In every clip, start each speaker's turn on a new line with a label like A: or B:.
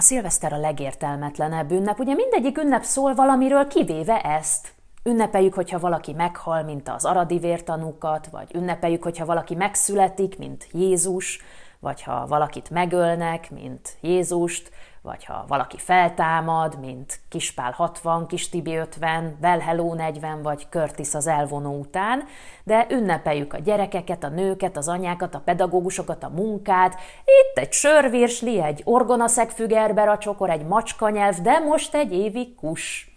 A: A szilveszter a legértelmetlenebb ünnep, ugye mindegyik ünnep szól valamiről, kivéve ezt. Ünnepeljük, hogyha valaki meghal, mint az aradi vértanúkat, vagy ünnepeljük, hogyha valaki megszületik, mint Jézus, vagy ha valakit megölnek, mint Jézust, vagy ha valaki feltámad, mint Kispál 60, Kis Tibi 50, Belheló 40 vagy Körtisz az elvonó után, de ünnepeljük a gyerekeket, a nőket, az anyákat, a pedagógusokat, a munkát, itt egy sörvirsli, egy a csokor, egy macskanyelv, de most egy évi kus.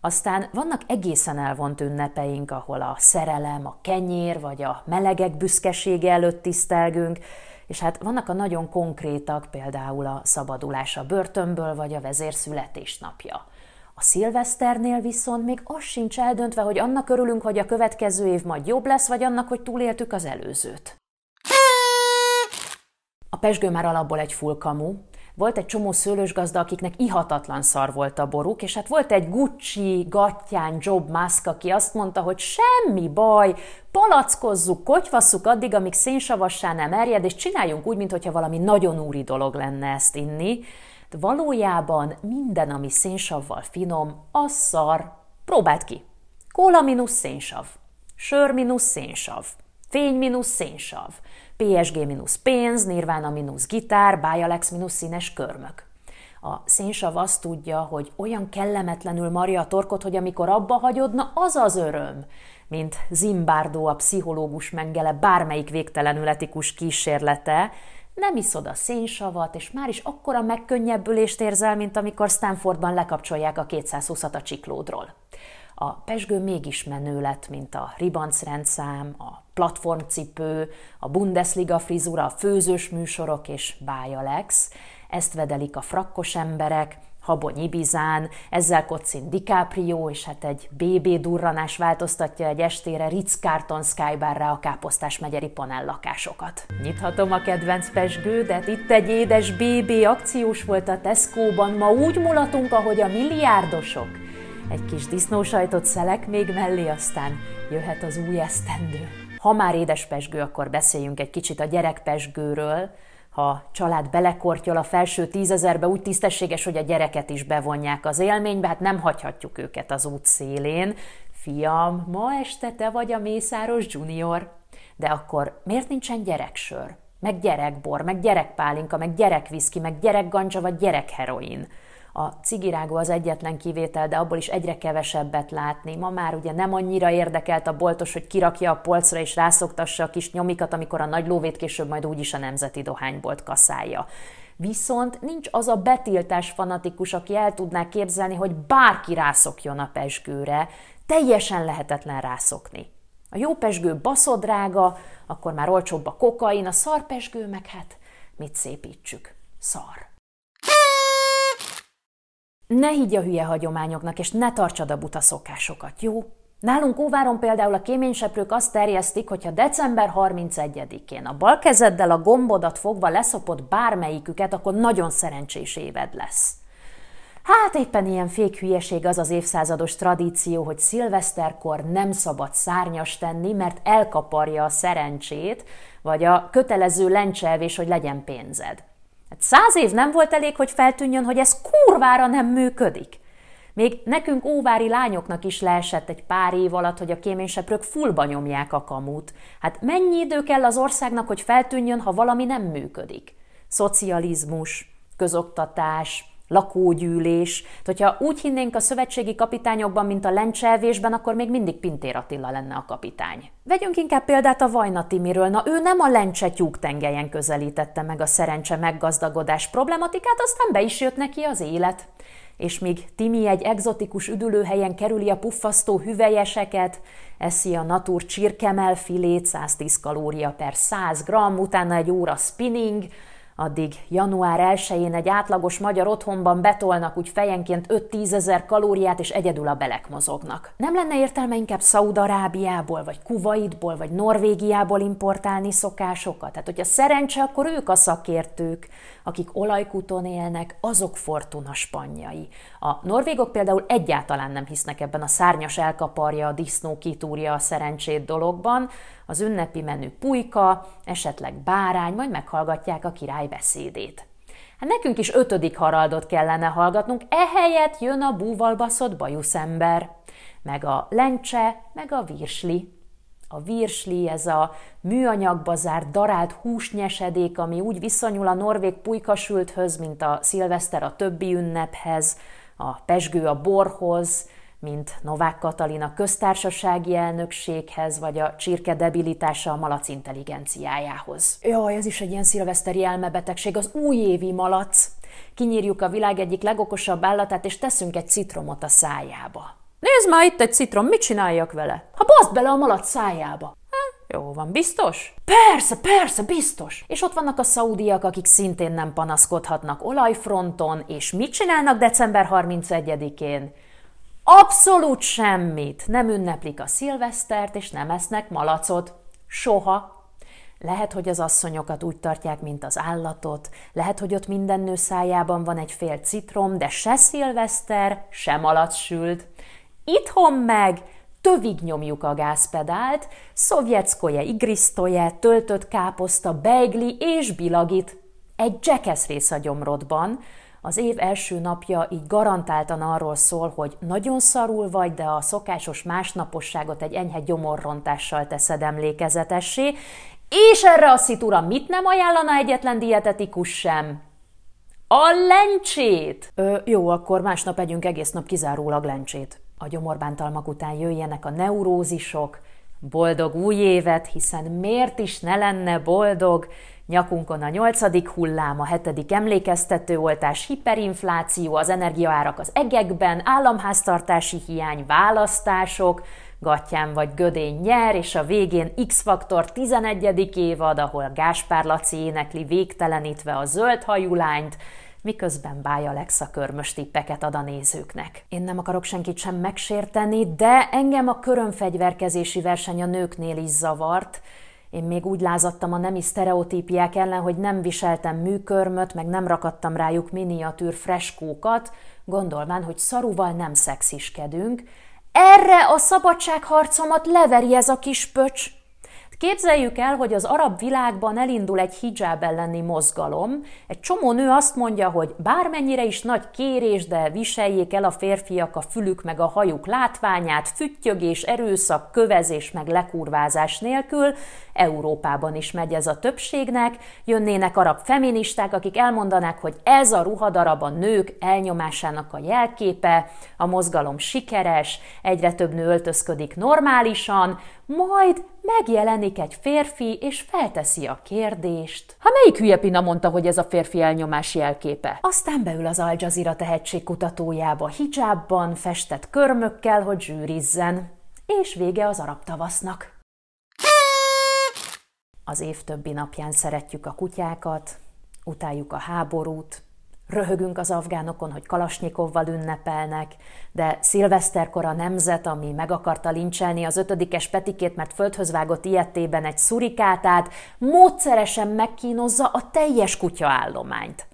A: Aztán vannak egészen elvont ünnepeink, ahol a szerelem, a kenyér vagy a melegek büszkesége előtt tisztelgünk, és hát vannak a nagyon konkrétak, például a szabadulás a börtönből, vagy a vezér születésnapja. A szilveszternél viszont még az sincs eldöntve, hogy annak örülünk, hogy a következő év majd jobb lesz, vagy annak, hogy túléltük az előzőt. A pesgő már alapból egy fulkamú, volt egy csomó szőlősgazda, akiknek ihatatlan szar volt a boruk, és hát volt egy Gucci, Gattyán, Job Musk, aki azt mondta, hogy semmi baj, palackozzuk, kotyvasszuk addig, amíg szénsavassá nem erjed, és csináljunk úgy, mintha valami nagyon úri dolog lenne ezt inni. De valójában minden, ami szénsavval finom, az szar. Próbáld ki! Kóla mínusz szénsav. Sör mínusz szénsav fény mínusz szénsav, PSG mínusz pénz, nirvána mínusz gitár, Bájalex mínusz színes körmök. A szénsav azt tudja, hogy olyan kellemetlenül marja a torkot, hogy amikor abba hagyodna, az az öröm, mint Zimbardo a pszichológus mengele bármelyik végtelenül etikus kísérlete, nem iszod a szénsavat, és már is akkora megkönnyebbülést érzel, mint amikor Stanfordban lekapcsolják a 220-at a csiklódról. A pesgő mégis menő lett, mint a ribancrendszám, a platformcipő, a Bundesliga frizura, a főzős műsorok és bájalex. Ezt vedelik a frakkos emberek, Habony Ibizán, ezzel kocint DiCaprio, és hát egy BB durranás változtatja egy estére Ritz-Carton Skybarra a Káposztás megyeri panel lakásokat. Nyithatom a kedvenc pesgődet, itt egy édes BB akciós volt a Tesco-ban, ma úgy mulatunk, ahogy a milliárdosok. Egy kis disznósajtot szelek még mellé, aztán jöhet az új esztendő. Ha már édespesgő, akkor beszéljünk egy kicsit a gyerekpesgőről. Ha a család belekortyol a felső tízezerbe, úgy tisztességes, hogy a gyereket is bevonják az élménybe, hát nem hagyhatjuk őket az út szélén. Fiam, ma este te vagy a Mészáros Junior. De akkor miért nincsen gyereksör? Meg gyerekbor, meg gyerekpálinka, meg gyerekviszki, meg gyerekgancsa, vagy gyerekheroin? A cigirágó az egyetlen kivétel, de abból is egyre kevesebbet látni. Ma már ugye nem annyira érdekelt a boltos, hogy kirakja a polcra és rászoktassa a kis nyomikat, amikor a nagy lóvét később majd úgyis a nemzeti dohánybolt kaszálja. Viszont nincs az a betiltás fanatikus, aki el tudná képzelni, hogy bárki rászokjon a pesgőre, teljesen lehetetlen rászokni. A jó pesgő baszodrága, akkor már olcsóbb a kokain, a szar pesgő meg hát mit szépítsük? Szar. Ne higgy a hülye hagyományoknak, és ne tartsad a buta szokásokat, jó? Nálunk óváron például a kéményseprők azt terjesztik, hogyha december 31-én a bal kezeddel a gombodat fogva leszopod bármelyiküket, akkor nagyon szerencsés éved lesz. Hát éppen ilyen fékhülyeség az az évszázados tradíció, hogy szilveszterkor nem szabad szárnyas tenni, mert elkaparja a szerencsét, vagy a kötelező lencselvés, hogy legyen pénzed. Hát száz év nem volt elég, hogy feltűnjön, hogy ez kurvára nem működik. Még nekünk óvári lányoknak is leesett egy pár év alatt, hogy a kéményseprők fullba nyomják a kamut. Hát mennyi idő kell az országnak, hogy feltűnjön, ha valami nem működik? Szocializmus, közoktatás, lakógyűlés. Tehát, hogyha úgy hinnénk a szövetségi kapitányokban, mint a lencselvésben, akkor még mindig Pintér Attila lenne a kapitány. Vegyünk inkább példát a Vajna Timiről. Na, ő nem a lencse tengelyen közelítette meg a szerencse meggazdagodás problematikát, aztán be is jött neki az élet. És míg Timi egy egzotikus üdülőhelyen kerüli a puffasztó hüvelyeseket, eszi a natur csirkemel filét 110 kalória per 100 g, utána egy óra spinning, Addig január 1-én egy átlagos magyar otthonban betolnak úgy fejenként 5-10 ezer kalóriát, és egyedül a belek mozognak. Nem lenne értelme inkább Szaudarábiából, vagy Kuwaitból, vagy Norvégiából importálni szokásokat? Tehát, hogyha szerencse, akkor ők a szakértők, akik olajkuton élnek, azok fortuna spanyai. A norvégok például egyáltalán nem hisznek ebben a szárnyas elkaparja, a disznó kitúrja a szerencsét dologban, az ünnepi menü pulyka, esetleg bárány, majd meghallgatják a király beszédét. Hát nekünk is ötödik haraldot kellene hallgatnunk, ehelyett jön a búval baszott bajuszember, meg a lencse, meg a virsli. A virsli ez a műanyagba zárt darált húsnyesedék, ami úgy viszonyul a norvég pulykasülthöz, mint a szilveszter a többi ünnephez, a pesgő a borhoz, mint Novák Katalin a köztársasági elnökséghez, vagy a csirke debilitása a malac intelligenciájához. Jaj, ez is egy ilyen szilveszteri elmebetegség, az újévi malac. Kinyírjuk a világ egyik legokosabb állatát, és teszünk egy citromot a szájába. Nézd már itt egy citrom, mit csináljak vele? Ha baszd bele a malac szájába. Jó van, biztos? Persze, persze, biztos. És ott vannak a szaudiak, akik szintén nem panaszkodhatnak olajfronton, és mit csinálnak december 31-én? Abszolút semmit. Nem ünneplik a szilvesztert, és nem esznek malacot. Soha. Lehet, hogy az asszonyokat úgy tartják, mint az állatot, lehet, hogy ott minden nő szájában van egy fél citrom, de se szilveszter, se malac sült. Itthon meg tövig nyomjuk a gázpedált, szovjetszkoje, igrisztoje, töltött káposzta, beigli és bilagit. Egy jackass rész a gyomrodban, az év első napja így garantáltan arról szól, hogy nagyon szarul vagy, de a szokásos másnaposságot egy enyhe gyomorrontással teszed emlékezetessé, és erre a szitura mit nem ajánlana egyetlen dietetikus sem? A lencsét! Ö, jó, akkor másnap együnk egész nap kizárólag lencsét. A gyomorbántalmak után jöjjenek a neurózisok, boldog új évet, hiszen miért is ne lenne boldog? Nyakunkon a nyolcadik hullám, a hetedik oltás, hiperinfláció, az energiaárak az egekben, államháztartási hiány, választások, Gatyán vagy Gödény nyer, és a végén X-faktor 11. évad, ahol Gáspár Laci énekli végtelenítve a zöld hajulányt, miközben bája Alexa körmös tippeket ad a nézőknek. Én nem akarok senkit sem megsérteni, de engem a körömfegyverkezési verseny a nőknél is zavart, én még úgy lázadtam a nemi sztereotípiák ellen, hogy nem viseltem műkörmöt, meg nem rakattam rájuk miniatűr freskókat, gondolván, hogy szaruval nem szexiskedünk. Erre a szabadságharcomat leveri ez a kis pöcs! Képzeljük el, hogy az arab világban elindul egy hijab elleni mozgalom. Egy csomó nő azt mondja, hogy bármennyire is nagy kérés, de viseljék el a férfiak a fülük meg a hajuk látványát, füttyögés, erőszak, kövezés meg lekurvázás nélkül. Európában is megy ez a többségnek. Jönnének arab feministák, akik elmondanák, hogy ez a ruhadarab a nők elnyomásának a jelképe, a mozgalom sikeres, egyre több nő öltözködik normálisan, majd megjelenik egy férfi, és felteszi a kérdést. Ha melyik hülye Pina mondta, hogy ez a férfi elnyomás jelképe? Aztán beül az Al Jazeera tehetségkutatójába hijabban, festett körmökkel, hogy zsűrizzen. És vége az arab tavasznak. Az év többi napján szeretjük a kutyákat, utáljuk a háborút, Röhögünk az afgánokon, hogy Kalasnyikovval ünnepelnek, de szilveszterkor a nemzet, ami meg akarta lincselni az ötödikes Petikét, mert földhöz vágott ilyetében egy szurikátát, módszeresen megkínozza a teljes kutyaállományt.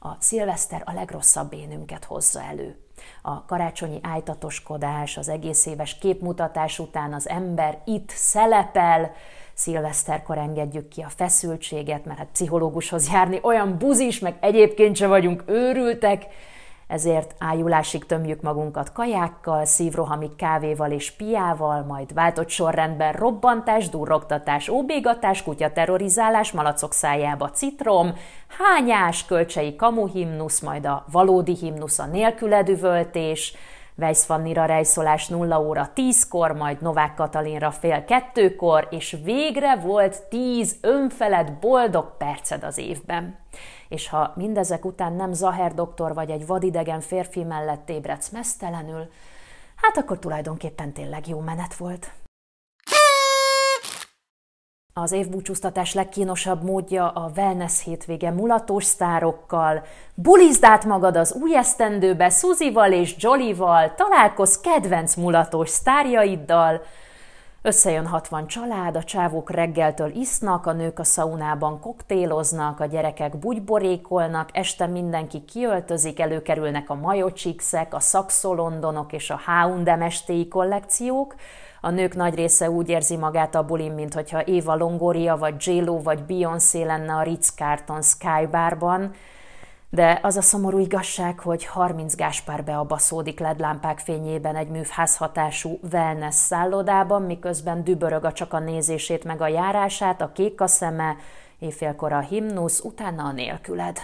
A: A szilveszter a legrosszabb énünket hozza elő a karácsonyi ájtatoskodás, az egész éves képmutatás után az ember itt szelepel, szilveszterkor engedjük ki a feszültséget, mert hát pszichológushoz járni olyan buzis, meg egyébként se vagyunk őrültek, ezért ájulásig tömjük magunkat kajákkal, szívrohami kávéval és piával, majd váltott sorrendben robbantás, durrogtatás, óbégatás, terrorizálás, malacok szájába citrom, hányás, kölcsei kamuhimnusz, majd a valódi himnusz a nélküledüvöltés, Weiss Fannira rejszolás 0 óra 10-kor, majd Novák Katalinra fél kettőkor, és végre volt 10 önfeled boldog perced az évben. És ha mindezek után nem Zaher doktor vagy egy vadidegen férfi mellett ébredsz mesztelenül, hát akkor tulajdonképpen tényleg jó menet volt. Az évbúcsúztatás legkínosabb módja a wellness hétvége mulatós sztárokkal. Bulizd át magad az új esztendőbe Suzival és Jollyval, találkozz kedvenc mulatós sztárjaiddal, Összejön 60 család, a csávók reggeltől isznak, a nők a szaunában koktéloznak, a gyerekek bugyborékolnak, este mindenki kiöltözik, előkerülnek a majocsikszek, a szakszolondonok és a H&M kollekciók, a nők nagy része úgy érzi magát a bulin, mintha Éva Longoria, vagy j vagy Beyoncé lenne a Ritz-Carton Skybarban, de az a szomorú igazság, hogy 30 Gáspár beabaszódik ledlámpák fényében egy műfházhatású wellness szállodában, miközben dübörög a csak a nézését meg a járását, a kék a szeme, éjfélkor a himnusz, utána a nélküled.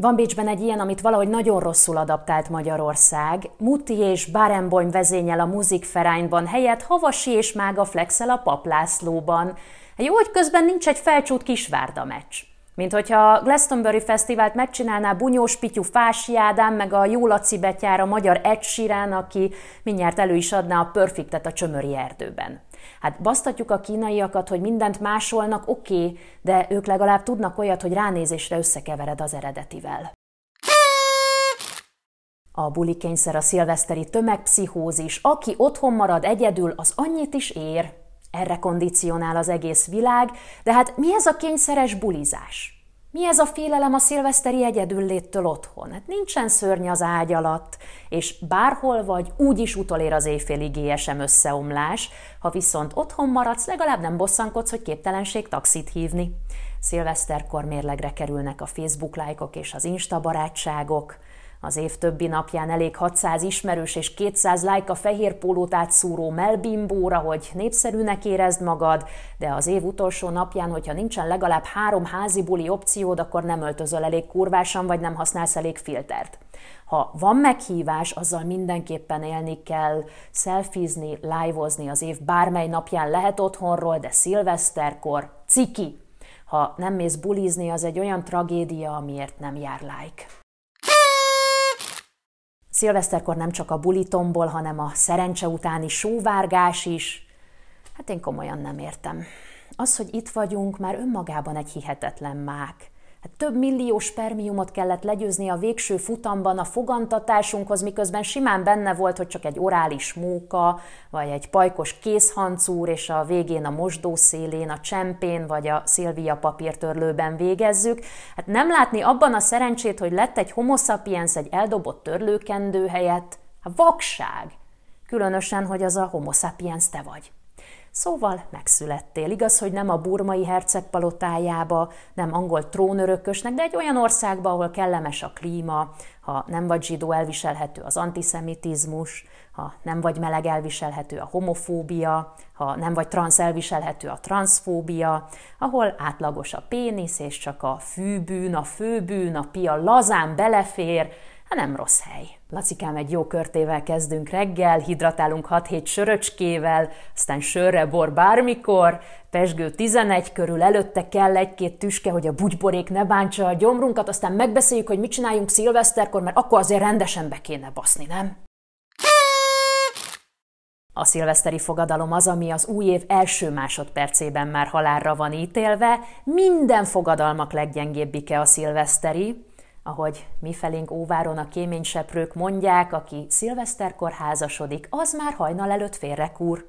A: Van Bécsben egy ilyen, amit valahogy nagyon rosszul adaptált Magyarország. Muti és Barenboim vezényel a Musikvereinban, helyett Havasi és Mága flexel a Paplászlóban. Jó, hogy közben nincs egy felcsút kisvárda meccs. Mint hogyha a Glastonbury Fesztivált megcsinálná Bunyós Pityu Fási Ádám, meg a Jó Laci betyár a magyar Ed aki mindjárt elő is adná a Perfectet a Csömöri erdőben. Hát basztatjuk a kínaiakat, hogy mindent másolnak, oké, okay, de ők legalább tudnak olyat, hogy ránézésre összekevered az eredetivel. A bulikényszer a szilveszteri tömegpszichózis. Aki otthon marad egyedül, az annyit is ér. Erre kondicionál az egész világ, de hát mi ez a kényszeres bulizás? Mi ez a félelem a szilveszteri egyedülléttől otthon? Hát nincsen szörny az ágy alatt, és bárhol vagy, úgy is utolér az éjféli GSM összeomlás, ha viszont otthon maradsz, legalább nem bosszankodsz, hogy képtelenség taxit hívni. Szilveszterkor mérlegre kerülnek a Facebook lájkok és az Insta barátságok, az év többi napján elég 600 ismerős és 200 like a fehér pólót átszúró melbimbóra, hogy népszerűnek érezd magad, de az év utolsó napján, hogyha nincsen legalább három házi buli opciód, akkor nem öltözöl elég kurvásan, vagy nem használsz elég filtert. Ha van meghívás, azzal mindenképpen élni kell, szelfizni, live az év bármely napján lehet otthonról, de szilveszterkor ciki. Ha nem mész bulizni, az egy olyan tragédia, amiért nem jár like. Szilveszterkor nem csak a bulitomból, hanem a szerencse utáni sóvárgás is. Hát én komolyan nem értem. Az, hogy itt vagyunk, már önmagában egy hihetetlen mák. Hát több millió spermiumot kellett legyőzni a végső futamban a fogantatásunkhoz, miközben simán benne volt, hogy csak egy orális móka, vagy egy pajkos készhancúr, és a végén a mosdószélén, a csempén, vagy a szilvia papírtörlőben végezzük. Hát nem látni abban a szerencsét, hogy lett egy homo sapiens egy eldobott törlőkendő helyett, hát vakság. Különösen, hogy az a homo sapiens te vagy. Szóval megszülettél. Igaz, hogy nem a burmai herceg palotájába, nem angol trónörökösnek, de egy olyan országba, ahol kellemes a klíma, ha nem vagy zsidó, elviselhető az antiszemitizmus, ha nem vagy meleg, elviselhető a homofóbia, ha nem vagy transz, elviselhető a transzfóbia, ahol átlagos a pénisz, és csak a fűbűn, a főbűn, a pia lazán belefér, ha nem rossz hely. Lacikám, egy jó körtével kezdünk reggel, hidratálunk 6-7 söröcskével, aztán sörre, bor bármikor, pesgő 11 körül, előtte kell egy-két tüske, hogy a bugyborék ne bántsa a gyomrunkat, aztán megbeszéljük, hogy mit csináljunk szilveszterkor, mert akkor azért rendesen be kéne baszni, nem? A szilveszteri fogadalom az, ami az új év első másodpercében már halálra van ítélve, minden fogadalmak leggyengébbike a szilveszteri, ahogy mifelénk óváron a kéményseprők mondják, aki szilveszterkor házasodik, az már hajnal előtt félrekúr.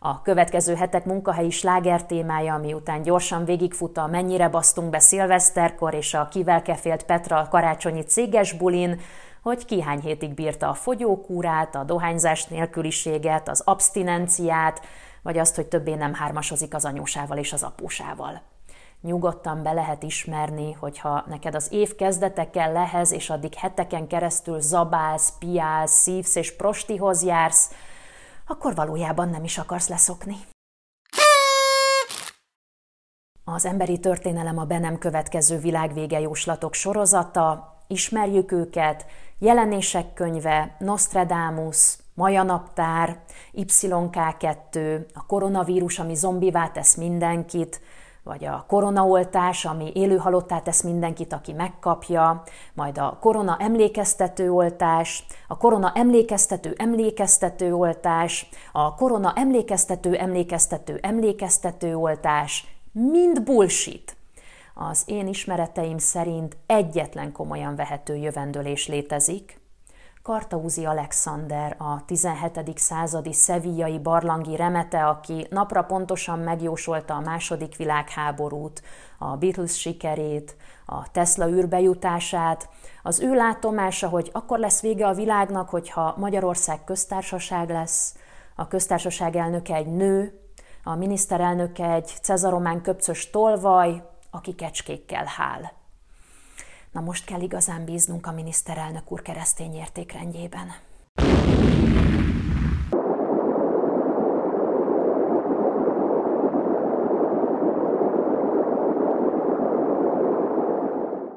A: A következő hetek munkahelyi sláger témája, miután gyorsan végigfut a Mennyire basztunk be szilveszterkor és a Kivel kefélt Petra karácsonyi céges bulin, hogy kihány hétig bírta a fogyókúrát, a dohányzás nélküliséget, az abstinenciát, vagy azt, hogy többé nem hármasozik az anyósával és az apósával nyugodtan be lehet ismerni, hogyha neked az év kezdeteken lehez, és addig heteken keresztül zabálsz, piálsz, szívsz és prostihoz jársz, akkor valójában nem is akarsz leszokni. Az emberi történelem a be nem következő világvége jóslatok sorozata, ismerjük őket, jelenések könyve, Nostradamus, Maja naptár, YK2, a koronavírus, ami zombivá tesz mindenkit – vagy a koronaoltás, ami élőhalottá tesz mindenkit, aki megkapja, majd a korona emlékeztető oltás, a korona emlékeztető emlékeztető oltás, a korona emlékeztető emlékeztető emlékeztető oltás, mind bullshit. Az én ismereteim szerint egyetlen komolyan vehető jövendőlés létezik, Kartaúzi Alexander, a 17. századi szevíjai barlangi remete, aki napra pontosan megjósolta a második világháborút, a Beatles sikerét, a Tesla űrbejutását. Az ő látomása, hogy akkor lesz vége a világnak, hogyha Magyarország köztársaság lesz, a köztársaság elnöke egy nő, a miniszterelnöke egy cezaromán köpcös tolvaj, aki kecskékkel hál. Na most kell igazán bíznunk a miniszterelnök úr keresztény értékrendjében.